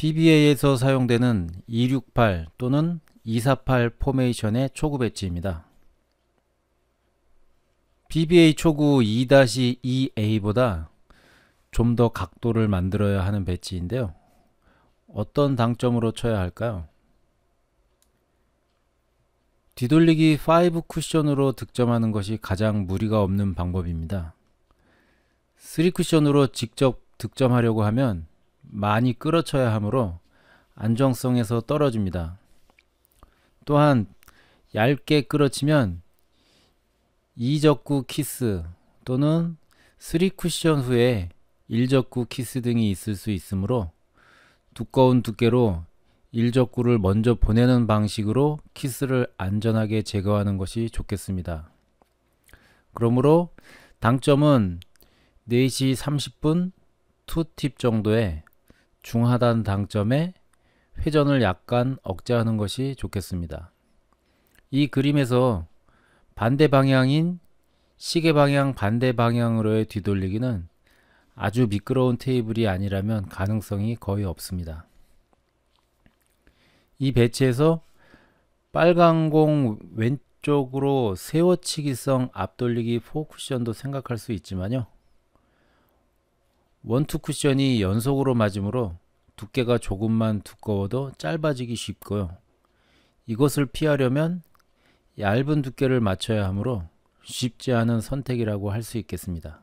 PBA에서 사용되는 268 또는 248 포메이션의 초구 배치입니다. PBA 초구 2-2A보다 좀 더 각도를 만들어야 하는 배치인데요. 어떤 당점으로 쳐야 할까요? 뒤돌리기 5 쿠션으로 득점하는 것이 가장 무리가 없는 방법입니다. 3 쿠션으로 직접 득점하려고 하면 많이 끌어쳐야 하므로 안정성에서 떨어집니다. 또한 얇게 끌어치면 이적구 키스 또는 3쿠션 후에 일적구 키스 등이 있을 수 있으므로 두꺼운 두께로 일적구를 먼저 보내는 방식으로 키스를 안전하게 제거하는 것이 좋겠습니다. 그러므로 당점은 4시 30분 투팁 정도에 중하단 당점에 회전을 약간 억제하는 것이 좋겠습니다. 이 그림에서 반대 방향인 시계 방향 반대 방향으로의 뒤돌리기는 아주 미끄러운 테이블이 아니라면 가능성이 거의 없습니다. 이 배치에서 빨간 공 왼쪽으로 세워치기성 앞돌리기 포쿠션도 생각할 수 있지만요. 원투 쿠션이 연속으로 맞으므로 두께가 조금만 두꺼워도 짧아지기 쉽고요. 이것을 피하려면 얇은 두께를 맞춰야 하므로 쉽지 않은 선택이라고 할 수 있겠습니다.